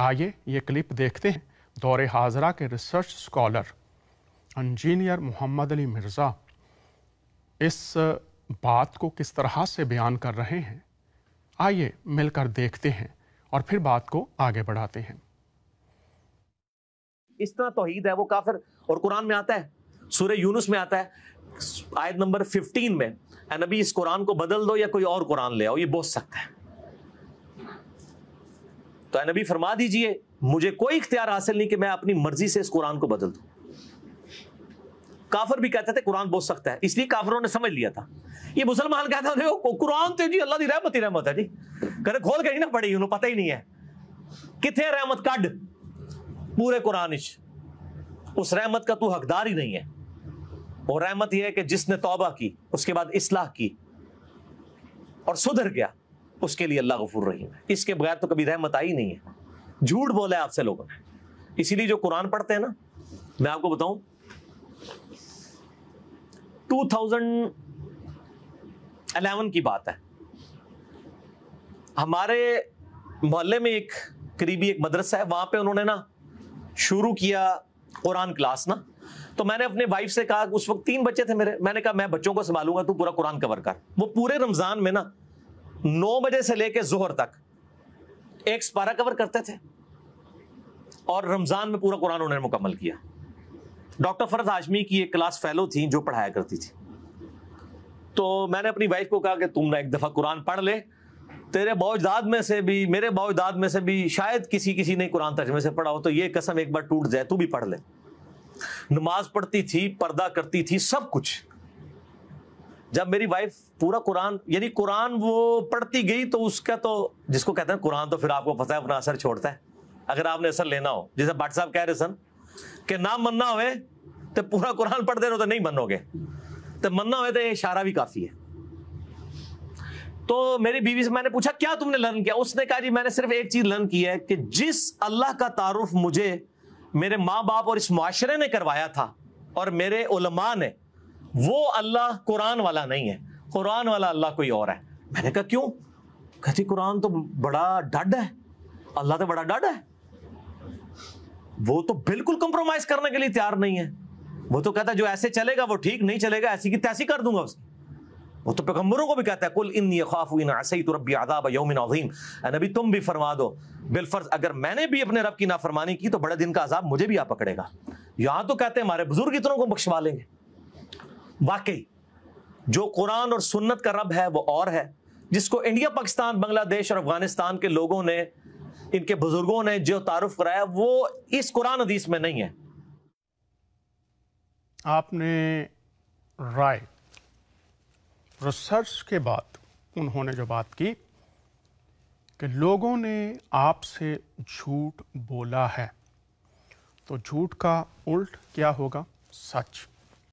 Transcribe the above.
आइए ये क्लिप देखते हैं दौरे हाजरा के research scholar engineer Mohammad Ali Mirza इस बात को किस तरह से बयान कर रहे हैं आइए मिलकर देखते हैं और फिर बात को आगे बढ़ाते हैं इस तरह तोहीद है वो काफिर और कुरान में आता है सूर्य यूनुस में आता है आयत नंबर 15 में नबी इस कुरान को बदल दो या कोई और कुरान ले आओ ये बोल सकता है तो नबी फरमा दीजिए मुझे कोई इख्तियार हासिल नहीं कि मैं अपनी मर्जी से इस कुरान को बदल दू काफर भी कहते थे कुरान बहुत सख्त है इसलिए काफरों ने समझ लिया था ये मुसलमान कहते था कुरान तो जी अल्लाह की रहमत ही रहमत है जी करे खोल के ही ना पड़ी उन्होंने पता ही नहीं है कितने रहमत कड पूरे कुरान उस रहमत का तू हकदार ही नहीं है और रहमत यह है कि जिसने तोबा की उसके बाद इसलाह की और सुधर गया उसके लिए अल्लाह गफूर रही है इसके बगैर तो कभी रहमत आई नहीं है झूठ बोला है आपसे लोगों ने इसीलिए जो कुरान पढ़ते हैं ना मैं आपको बताऊं 2011 की बात है हमारे मोहल्ले में एक करीबी एक मदरसा है वहां पे उन्होंने ना शुरू किया कुरान क्लास ना तो मैंने अपने वाइफ से कहा उस वक्त तीन बच्चे थे मेरे मैंने कहा मैं बच्चों को संभालूंगा तू पूरा कुरान कवर कर वो पूरे रमज़ान में ना नौ बजे से लेके जोहर तक एक स्पारा कवर करते थे और रमज़ान में पूरा कुरान उन्होंने मुकम्मल किया डॉक्टर फरद आजमी की एक क्लास फेलो थी जो पढ़ाया करती थी तो मैंने अपनी वाइफ को कहा कि तुम ना एक दफ़ा कुरान पढ़ ले तेरे बाउजदाद में से भी मेरे बाउजदाद में से भी शायद किसी किसी ने कुरान तर्जमे से पढ़ा हो तो ये कसम एक बार टूट जाए तू भी पढ़ ले नमाज पढ़ती थी पर्दा करती थी सब कुछ जब मेरी वाइफ पूरा कुरान यानी कुरान वो पढ़ती गई तो उसका तो जिसको कहते हैं कुरान तो फिर आपको पता है अपना असर छोड़ता है अगर आपने असर लेना हो जैसे भट्ट साहब कह रहे सन कि ना मनना हो तो पूरा कुरान पढ़ते रहो तो नहीं मनोगे तो मनना हो तो ये इशारा भी काफ़ी है तो मेरी बीवी से मैंने पूछा क्या तुमने लर्न किया उसने कहा जी मैंने सिर्फ एक चीज़ लर्न की है कि जिस अल्लाह का तारुफ मुझे मेरे माँ बाप और इस माशरे ने करवाया था और मेरे उलमा ने वो अल्लाह कुरान वाला नहीं है कुरान वाला अल्लाह कोई और है मैंने कहा क्यों कहती कुरान तो बड़ा डड है अल्लाह तो बड़ा डड है वो तो बिल्कुल कंप्रोमाइज करने के लिए तैयार नहीं है वो तो कहता है जो ऐसे चलेगा वो ठीक नहीं चलेगा ऐसी की तैसी कर दूंगा उसकी वो तो पैगम्बरों को भी कहता है कुल इन खाफ इन तो रबी आदाब तुम भी फरमा दो बिलफर्ज अगर मैंने भी अपने रब की नाफरमानी की तो बड़े दिन का अजाब मुझे भी आ पकड़ेगा यहां तो कहते हैं हमारे बुजुर्ग इतनों को बख्शवा लेंगे वाकई जो कुरान और सुन्नत का रब है वो और है जिसको इंडिया पाकिस्तान बांग्लादेश और अफगानिस्तान के लोगों ने इनके बुजुर्गों ने जो तारुफ कराया वो इस कुरान हदीस में नहीं है आपने राय रिसर्च के बाद उन्होंने जो बात की कि लोगों ने आपसे झूठ बोला है तो झूठ का उल्ट क्या होगा सच